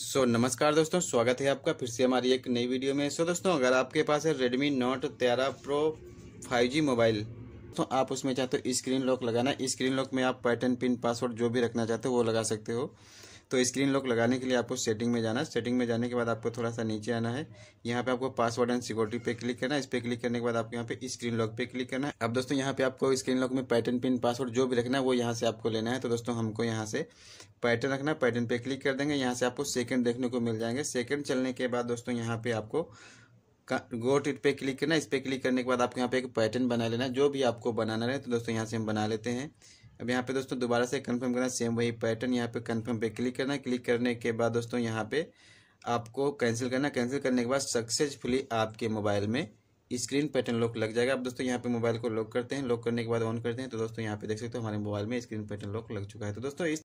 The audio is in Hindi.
सो so, नमस्कार दोस्तों स्वागत है आपका फिर से हमारी एक नई वीडियो में सो so, दोस्तों अगर आपके पास है रेडमी नोट तेरह प्रो 5G मोबाइल तो आप उसमें चाहते हो स्क्रीन लॉक लगाना स्क्रीन लॉक में आप पैटर्न पिन पासवर्ड जो भी रखना चाहते हो वो लगा सकते हो तो स्क्रीन लॉक लगाने के लिए आपको सेटिंग में जाना है सेटिंग में जाने के बाद आपको थोड़ा सा नीचे आना है यहाँ पे आपको पासवर्ड एंड सिक्योरिटी पे क्लिक करना है इस पर क्लिक करने के बाद आपको यहाँ पे स्क्रीन लॉक पे क्लिक करना है अब दोस्तों यहाँ पे आपको स्क्रीन लॉक में पैटर्न पिन पासवर्ड जो भी रखना है वो यहाँ से आपको लेना है तो दोस्तों हमको यहाँ से पैटर्न रखना है पैटर्न पे क्लिक कर देंगे यहाँ से आपको सेकंड देखने को मिल जाएंगे सेकंड चलने के बाद दोस्तों यहाँ पे आपको गोट इट पे क्लिक करना इस पर क्लिक करने के बाद आपको यहाँ पे एक पैटर्न बना लेना जो भी आपको बनाना रहे तो दोस्तों यहाँ से हम बना लेते हैं अब यहाँ पे दोस्तों दोबारा से कंफर्म करना सेम वही पैटर्न यहाँ पे कंफर्म पे क्लिक करना क्लिक करने के बाद दोस्तों यहाँ पे आपको कैंसिल करना कैंसिल करने के बाद सक्सेसफुली आपके मोबाइल में स्क्रीन पैटर्न लॉक लग जाएगा अब दोस्तों यहाँ पे मोबाइल को लॉक करते हैं लॉक करने के बाद ऑन करते हैं तो दोस्तों यहाँ पे देख सकते हो हमारे मोबाइल में स्क्रीन पैटर्न लॉक लग चुका है तो दोस्तों इस